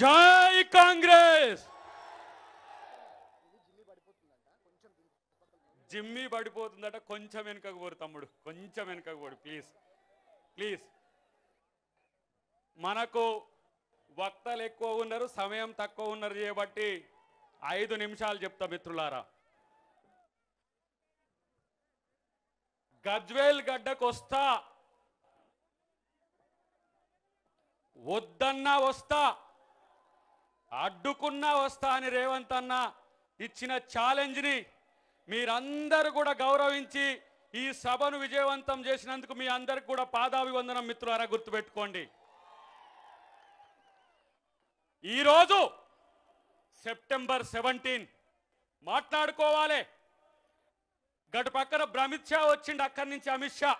జై కాంగ్రెస్ జిమ్మి పడిపోతుందట కొంచెం వెనుకకు పోరు తమ్ముడు కొంచెం వెనుకకు పోరు ప్లీజ్ ప్లీజ్ మనకు వక్తలు ఎక్కువ ఉన్నారు సమయం తక్కువ ఉన్నారు చేయబట్టి ఐదు నిమిషాలు చెప్తా మిత్రులారా గజ్వేల్ గడ్డకు వస్తా వద్దన్నా వస్తా అడ్డుకున్నా వస్తా అని రేవంత్ అన్న ఇచ్చిన ఛాలెంజ్ని మీరందరూ కూడా గౌరవించి ఈ సభను విజయవంతం చేసినందుకు మీ అందరికి కూడా పాదాభివందనం మిత్రులారా గుర్తుపెట్టుకోండి ఈరోజు సెప్టెంబర్ సెవెంటీన్ మాట్లాడుకోవాలి గటు పక్కన అమిత్ షా వచ్చిండు అక్కడి నుంచి అమిత్ షా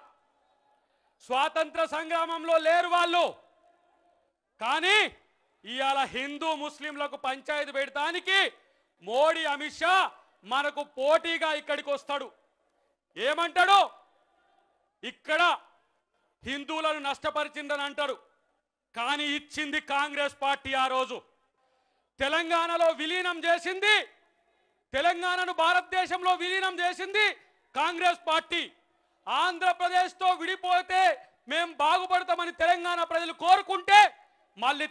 స్వాతంత్ర సంగ్రామంలో లేరు వాళ్ళు కానీ ఇవాళ హిందూ ముస్లింలకు పంచాయతీ పెడతానికి మోడీ అమిత్ షా మనకు పోటీగా ఇక్కడికి వస్తాడు ఏమంటాడు ఇక్కడ హిందువులను నష్టపరిచిందని అంటాడు కానీ ఇచ్చింది కాంగ్రెస్ పార్టీ ఆ రోజు తెలంగాణలో విలీనం చేసింది తెలంగాణను భారతదేశంలో విలీనం చేసింది కాంగ్రెస్ పార్టీ ఆంధ్రప్రదేశ్తో విడిపోతే మేము బాగుపడతామని తెలంగాణ ప్రజలు కోరుకుంటే మళ్ళీ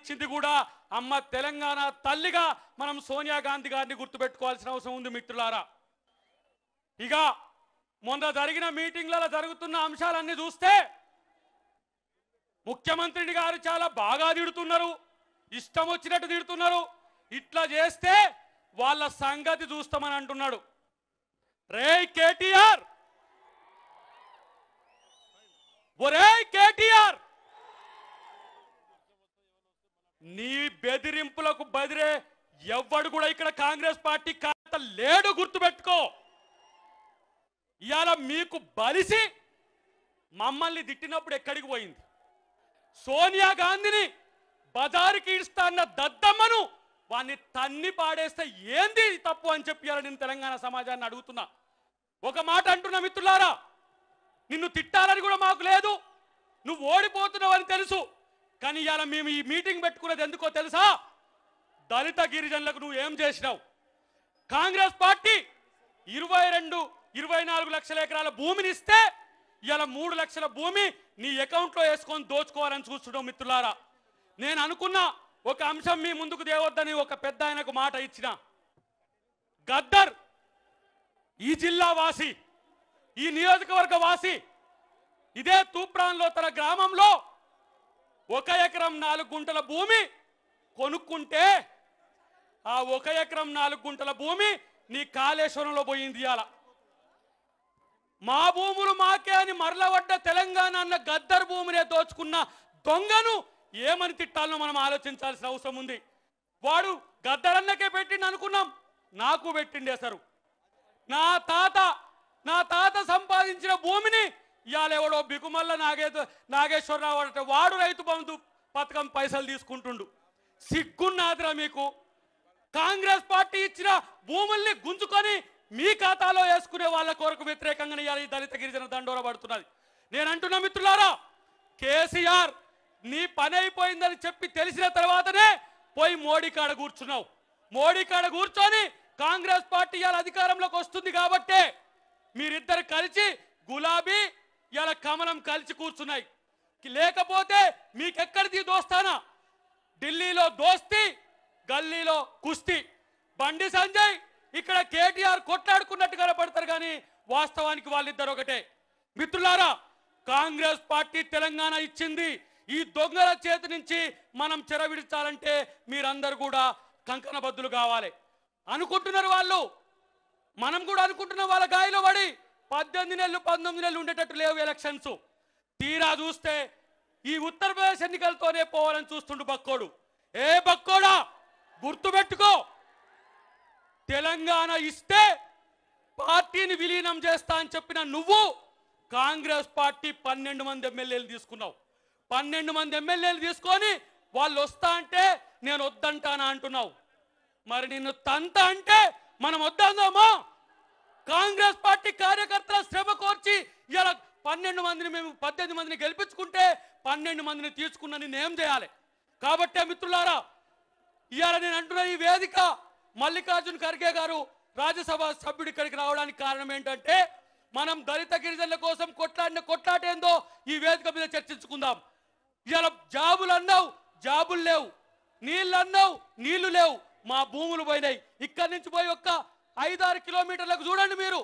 ఇచ్చింది కూడా అమ్మ తెలంగాణ తల్లిగా మనం సోనియా గాంధీ గారిని గుర్తుపెట్టుకోవాల్సిన అవసరం ఉంది మిత్రులారా ఇక మొన్న జరిగిన మీటింగ్లలో జరుగుతున్న అంశాలన్నీ చూస్తే ముఖ్యమంత్రిని గారు చాలా బాగా తిడుతున్నారు ఇష్టం వచ్చినట్టు తిడుతున్నారు ఇట్లా చేస్తే వాళ్ళ సంగతి చూస్తామని అంటున్నాడు రే కేటీఆర్ ఒరే కేటీఆర్ నీ బెదిరింపులకు బదిరే ఎవడు కూడా ఇక్కడ కాంగ్రెస్ పార్టీ కాంత లేడు గుర్తుపెట్టుకో ఇవాళ మీకు బలిసి మమ్మల్ని తిట్టినప్పుడు ఎక్కడికి పోయింది సోనియా గాంధీని బజారుకి ఇస్తా అన్న దద్దమ్మను వాన్ని తన్ని పాడేస్తే ఏంది తప్పు అని చెప్పి నేను తెలంగాణ సమాజాన్ని అడుగుతున్నా ఒక మాట అంటున్నా మిత్రులారా నిన్ను తిట్టాలని కూడా మాకు లేదు నువ్వు ఓడిపోతున్నావు అని తెలుసు కానీ ఇవాళ మేము ఈ మీటింగ్ పెట్టుకున్నది ఎందుకో తెలుసా దళిత గిరిజనులకు నువ్వు ఏం చేసినావు కాంగ్రెస్ పార్టీ ఇరవై రెండు ఇరవై నాలుగు లక్షల ఎకరాల భూమిని ఇస్తే ఇవాళ మూడు లక్షల భూమి నీ లో వేసుకొని దోచుకోవాలని చూస్తున్నావు మిత్రులారా నేను అనుకున్న ఒక అంశం మీ ముందుకు తేవద్దని ఒక పెద్ద ఆయనకు మాట ఇచ్చిన గద్దర్ ఈ జిల్లా వాసి ఈ నియోజకవర్గ వాసి ఇదే తూప్రాన్లో తన గ్రామంలో ఒక ఎకరం నాలుగు గుంటల భూమి కొనుక్కుంటే ఆ ఒక ఎకరం నాలుగు గుంటల భూమి నీ కాళేశ్వరంలో పోయింది అలా మా భూములు మాకే అని మరలవడ్డ తెలంగాణ అన్న గద్దర్ భూమినే దోచుకున్న దొంగను ఏమని తిట్టాలో మనం ఆలోచించాల్సిన అవసరం ఉంది వాడు గద్దరన్నకే పెట్టిండి అనుకున్నాం నాకు పెట్టిండేశారు నా తాత నా తాత సంపాదించిన భూమిని ఇవాళ ఎవడో బిగుమల్ల నాగే నాగేశ్వరరావు అంటే వాడు రైతు బంధు పథకం పైసలు తీసుకుంటుండు సిగ్గున్నాదిరా మీకు కాంగ్రెస్ పార్టీ ఇచ్చిన భూముల్ని గుంజుకొని మీ ఖాతాలో వేసుకునే వాళ్ళ కొరకు వ్యతిరేకంగా ఇవ్వాలి దళిత గిరిజన దండోర పడుతున్నది నేను అంటున్న మిత్రులారా కేసీఆర్ నీ పని అయిపోయిందని చెప్పి తెలిసిన తర్వాతనే పోయి మోడీ కాడ కూర్చున్నావు మోడీ కాడ కూర్చొని కాంగ్రెస్ పార్టీ అధికారంలోకి వస్తుంది కాబట్టే మీరిద్దరు కలిసి గులాబీ ఇవాళ కమలం కలిసి కూర్చున్నాయి లేకపోతే మీకెక్కడిది దోస్తానా ఢిల్లీలో దోస్తి గల్లీలో కుస్తీ బండి సంజయ్ ఇక్కడ కేటీఆర్ కొట్లాడుకున్నట్టు కనపడతారు కానీ వాస్తవానికి వాళ్ళిద్దరు ఒకటే మిత్రులారా కాంగ్రెస్ పార్టీ తెలంగాణ ఇచ్చింది ఈ దొంగల చేతి నుంచి మనం చెరవిడిచాలంటే మీరందరూ కూడా బద్దులు కావాలి అనుకుంటున్నారు వాళ్ళు మనం కూడా అనుకుంటున్న వాళ్ళ గాయలో పడి పద్దెనిమిది నెలలు పంతొమ్మిది నెలలు ఉండేటట్టు లేవు ఎలక్షన్స్ తీరా చూస్తే ఈ ఉత్తరప్రదేశ్ ఎన్నికలతోనే పోవాలని చూస్తుండు బక్కోడు ఏ బక్కోడా గుర్తుపెట్టుకో తెలంగాణ ఇస్తే పార్టీని విలీనం చేస్తా అని చెప్పిన నువ్వు కాంగ్రెస్ పార్టీ పన్నెండు మంది ఎమ్మెల్యేలు తీసుకున్నావు పన్నెండు మంది ఎమ్మెల్యేలు తీసుకొని వాళ్ళు వస్తా అంటే నేను వద్దంటానా అంటున్నావు మరి నిన్ను తంత అంటే మనం వద్దాందామా కాంగ్రెస్ పార్టీ కార్యకర్తల శ్రమ కోర్చి ఇలా పన్నెండు మందిని మేము పద్దెనిమిది మందిని గెలిపించుకుంటే పన్నెండు మందిని తీసుకున్నని నేను చేయాలి కాబట్టే మిత్రులారా ఇవాళ నేను అంటున్న ఈ వేదిక మల్లికార్జున్ ఖర్గే గారు రాజ్యసభ సభ్యుడి ఇక్కడికి రావడానికి కారణం ఏంటంటే మనం దళిత గిరిజనుల కోసం కొట్లాడిన కొట్లాటేందో ఈ వేదిక మీద చర్చించుకుందాం ఇవాళ జాబులు అన్నావు జాబులు లేవు నీళ్ళు అన్నావు నీళ్లు లేవు మా భూములు పోయినాయి ఇక్కడి నుంచి పోయి ఒక్క ఐదారు కిలోమీటర్లకు చూడండి మీరు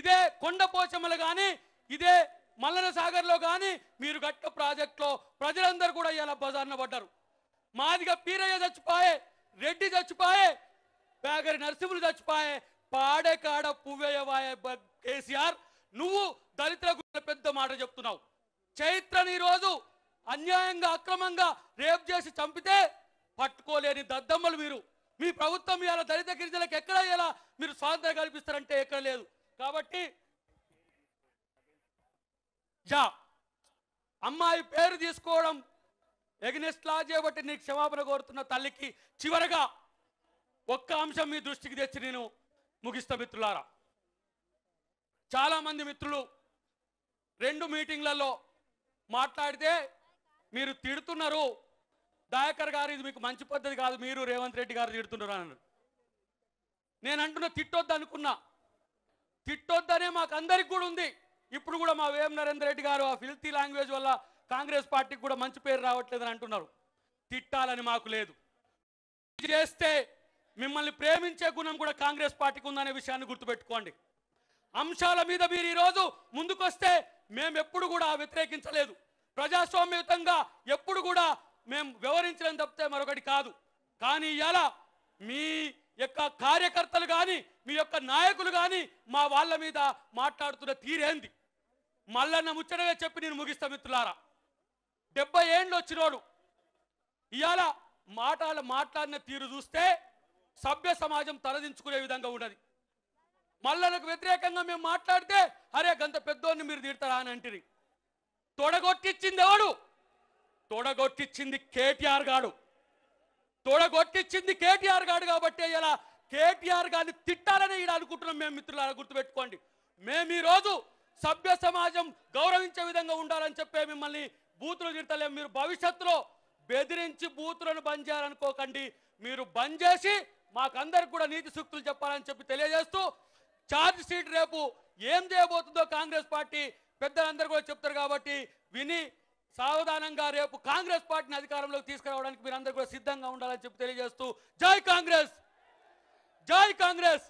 ఇదే కొండపోచమ్మలు కానీ ఇదే మల్లన సాగర్లో కానీ మీరు గట్ట ప్రాజెక్టులో ప్రజలందరూ కూడా ఇలా బజార్న పడ్డారు మాదిగా పీరయ్య చచ్చిపోయే రెడ్డి చచ్చిపోయే పేగరి నర్సింహులు చచ్చిపోయే పాడేకాడ పువ్వేయవాయే కేసీఆర్ నువ్వు దళితులకు పెద్ద మాట చెప్తున్నావు చైత్రని రోజు అన్యాయంగా అక్రమంగా రేపు చేసి చంపితే పట్టుకోలేని దద్దమ్మలు మీరు మీ ప్రభుత్వం ఇవాళ దళిత గిరిజనులకు ఎక్కడ ఇలా మీరు స్వాతంత్రం కల్పిస్తారంటే ఎక్కడ లేదు కాబట్టి యా అమ్మాయి పేరు తీసుకోవడం ఎగ్నెస్ట్ లా చేయబట్టి నీ క్షమాపణ కోరుతున్న తల్లికి చివరగా ఒక్క అంశం మీ దృష్టికి తెచ్చి నేను ముగిస్తా మిత్రులారా చాలామంది మిత్రులు రెండు మీటింగ్లలో మాట్లాడితే మీరు తిడుతున్నారు దయాకర్ గారు ఇది మీకు మంచి పద్ధతి కాదు మీరు రేవంత్ రెడ్డి గారు తిడుతున్నారు అన్నారు నేను అంటున్నా తిట్టొద్దు అనుకున్నా తిట్టొద్దనే మాకు అందరికి కూడా ఉంది ఇప్పుడు కూడా మా వేం నరేంద్ర రెడ్డి గారు ఆ ఫిల్తీ లాంగ్వేజ్ వల్ల కాంగ్రెస్ పార్టీకి కూడా మంచి పేరు రావట్లేదని అంటున్నారు తిట్టాలని మాకు లేదు చేస్తే మిమ్మల్ని ప్రేమించే గుణం కూడా కాంగ్రెస్ పార్టీకి ఉందనే విషయాన్ని గుర్తుపెట్టుకోండి అంశాల మీద మీరు ఈరోజు ముందుకొస్తే మేము ఎప్పుడు కూడా వ్యతిరేకించలేదు ప్రజాస్వామ్యయుతంగా ఎప్పుడు కూడా మేము వివరించడం తప్పితే మరొకటి కాదు కానీ ఇలా మీ యొక్క కార్యకర్తలు కానీ మీ యొక్క నాయకులు కానీ మా వాళ్ళ మీద మాట్లాడుతున్న తీరేంది మల్లన్న ముచ్చటగా చెప్పి నేను ముగిస్తా మిత్రులారా డెబ్బై ఏండ్లు వచ్చినోడు ఇవాళ మాటల మాట్లాడిన తీరు చూస్తే సభ్య సమాజం తలదించుకునే విధంగా ఉన్నది మల్లన్నకు వ్యతిరేకంగా మేము మాట్లాడితే అరే గంత పెద్దోడిని మీరు తీర్తారా అని అంటిరి తొడగొట్టిచ్చింది ఎవడు తొడగొట్టించింది కేటీఆర్ గాడు తొడగొట్టించింది కేటీఆర్ గాడు కాబట్టి ఇలా కేటీఆర్ గారిని తిట్టాలని ఇలా అనుకుంటున్నాం మేము అలా గుర్తుపెట్టుకోండి మేము ఈరోజు సభ్య సమాజం గౌరవించే విధంగా ఉండాలని చెప్పే మిమ్మల్ని బూతులు తిడతలేము మీరు భవిష్యత్తులో బెదిరించి బూతులను బంద్ చేయాలనుకోకండి మీరు బంద్ చేసి మాకందరికి కూడా నీతి సూక్తులు చెప్పాలని చెప్పి తెలియజేస్తూ ఛార్జ్ షీట్ రేపు ఏం చేయబోతుందో కాంగ్రెస్ పార్టీ పెద్దలందరూ కూడా చెప్తారు కాబట్టి విని సావధానంగా రేపు కాంగ్రెస్ పార్టీని అధికారంలోకి తీసుకురావడానికి మీరందరూ కూడా సిద్ధంగా ఉండాలని చెప్పి తెలియజేస్తూ జై కాంగ్రెస్ జై కాంగ్రెస్